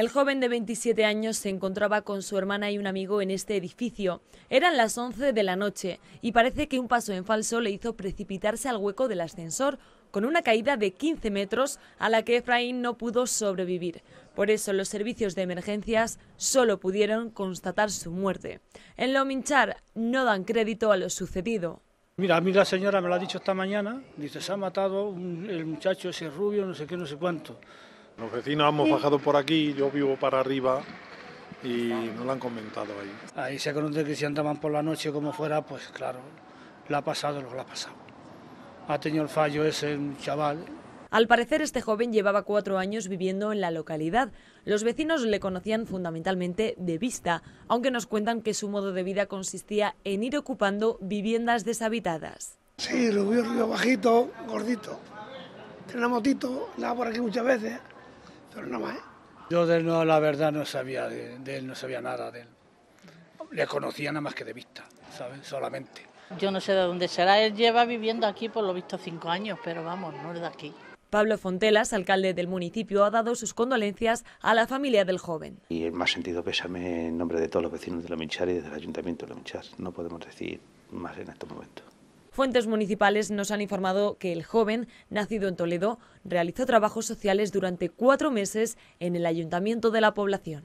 El joven de 27 años se encontraba con su hermana y un amigo en este edificio. Eran las 11 de la noche y parece que un paso en falso le hizo precipitarse al hueco del ascensor con una caída de 15 metros a la que Efraín no pudo sobrevivir. Por eso los servicios de emergencias solo pudieron constatar su muerte. En minchar no dan crédito a lo sucedido. Mira, a mí la señora me lo ha dicho esta mañana, dice, se ha matado el muchacho ese rubio, no sé qué, no sé cuánto. Los vecinos hemos bajado por aquí, yo vivo para arriba y no lo han comentado ahí. Ahí se conoce que si andaban por la noche como fuera, pues claro, la ha pasado lo que la ha pasado. Ha tenido el fallo ese chaval. Al parecer, este joven llevaba cuatro años viviendo en la localidad. Los vecinos le conocían fundamentalmente de vista, aunque nos cuentan que su modo de vida consistía en ir ocupando viviendas deshabitadas. Sí, rubio, río bajito, gordito. Tiene una motito, la por aquí muchas veces. Pero no más. ¿eh? Yo de él no, la verdad, no sabía de, él, no sabía nada de él. Le conocía nada más que de vista, ¿sabes? Solamente. Yo no sé de dónde será. Él lleva viviendo aquí por lo visto cinco años, pero vamos, no es de aquí. Pablo Fontelas, alcalde del municipio, ha dado sus condolencias a la familia del joven. Y en más sentido pésame en nombre de todos los vecinos de La y del Ayuntamiento de La No podemos decir más en estos momentos. Fuentes municipales nos han informado que el joven, nacido en Toledo, realizó trabajos sociales durante cuatro meses en el ayuntamiento de la población.